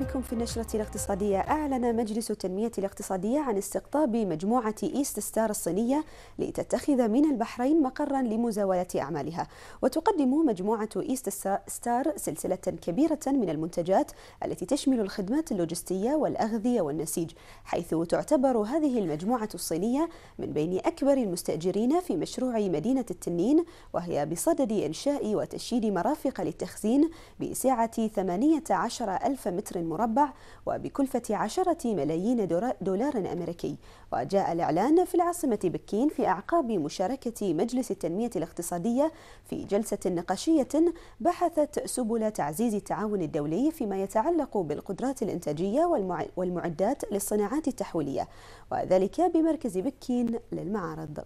بكم في النشرة الاقتصادية أعلن مجلس التنمية الاقتصادية عن استقطاب مجموعة إيست ستار الصينية لتتخذ من البحرين مقرا لمزاولة أعمالها وتقدم مجموعة إيست ستار سلسلة كبيرة من المنتجات التي تشمل الخدمات اللوجستية والأغذية والنسيج حيث تعتبر هذه المجموعة الصينية من بين أكبر المستأجرين في مشروع مدينة التنين وهي بصدد إنشاء وتشييد مرافق للتخزين بسعة 18 ألف متر المربع وبكلفة عشرة ملايين دولار أمريكي وجاء الإعلان في العاصمة بكين في أعقاب مشاركة مجلس التنمية الاقتصادية في جلسة نقاشية بحثت سبل تعزيز التعاون الدولي فيما يتعلق بالقدرات الإنتاجية والمعدات للصناعات التحويلية وذلك بمركز بكين للمعارض